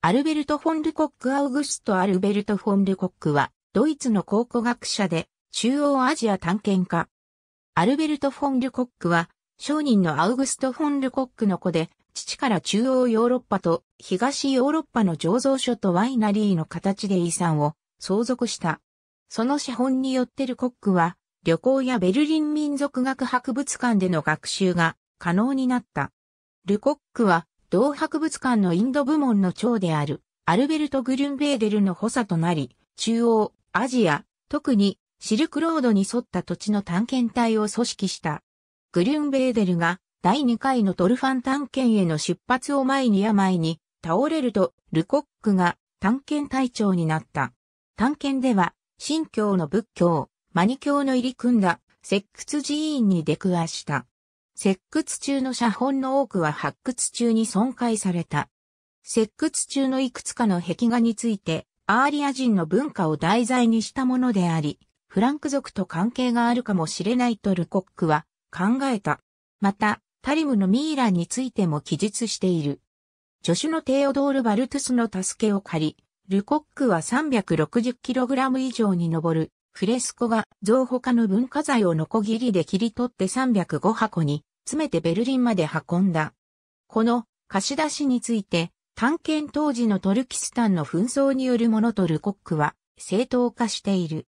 アルベルト・フォン・ルコック・アウグスト・アルベルト・フォン・ルコックは、ドイツの考古学者で、中央アジア探検家。アルベルト・フォン・ルコックは、商人のアウグスト・フォン・ルコックの子で、父から中央ヨーロッパと東ヨーロッパの醸造所とワイナリーの形で遺産を相続した。その資本によってルコックは、旅行やベルリン民族学博物館での学習が可能になった。ルコックは、同博物館のインド部門の長であるアルベルト・グルンベーデルの補佐となり、中央、アジア、特にシルクロードに沿った土地の探検隊を組織した。グルンベーデルが第2回のトルファン探検への出発を前に病に倒れるとルコックが探検隊長になった。探検では、新教の仏教、マニ教の入り組んだ石窟寺院に出くわした。石窟中の写本の多くは発掘中に損壊された。石窟中のいくつかの壁画について、アーリア人の文化を題材にしたものであり、フランク族と関係があるかもしれないとルコックは考えた。また、タリムのミイラについても記述している。助手のテオドール・バルトゥスの助けを借り、ルコックは 360kg 以上に上るフレスコが増他の文化財をノコギリで切り取って305箱に詰めてベルリンまで運んだ。この貸し出しについて、探検当時のトルキスタンの紛争によるものとルコックは正当化している。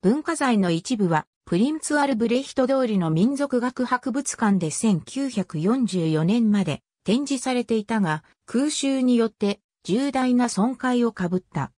文化財の一部は、プリンツアルブレヒト通りの民族学博物館で1944年まで展示されていたが、空襲によって重大な損壊をかぶった。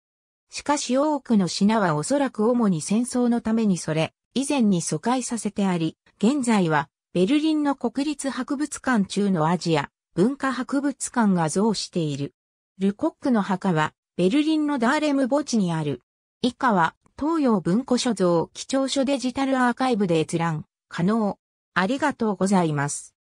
しかし多くの品はおそらく主に戦争のためにそれ、以前に疎開させてあり、現在はベルリンの国立博物館中のアジア文化博物館が像している。ルコックの墓はベルリンのダーレム墓地にある。以下は東洋文庫所蔵貴重書デジタルアーカイブで閲覧可能。ありがとうございます。